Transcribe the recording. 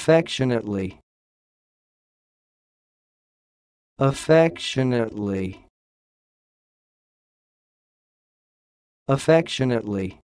affectionately affectionately affectionately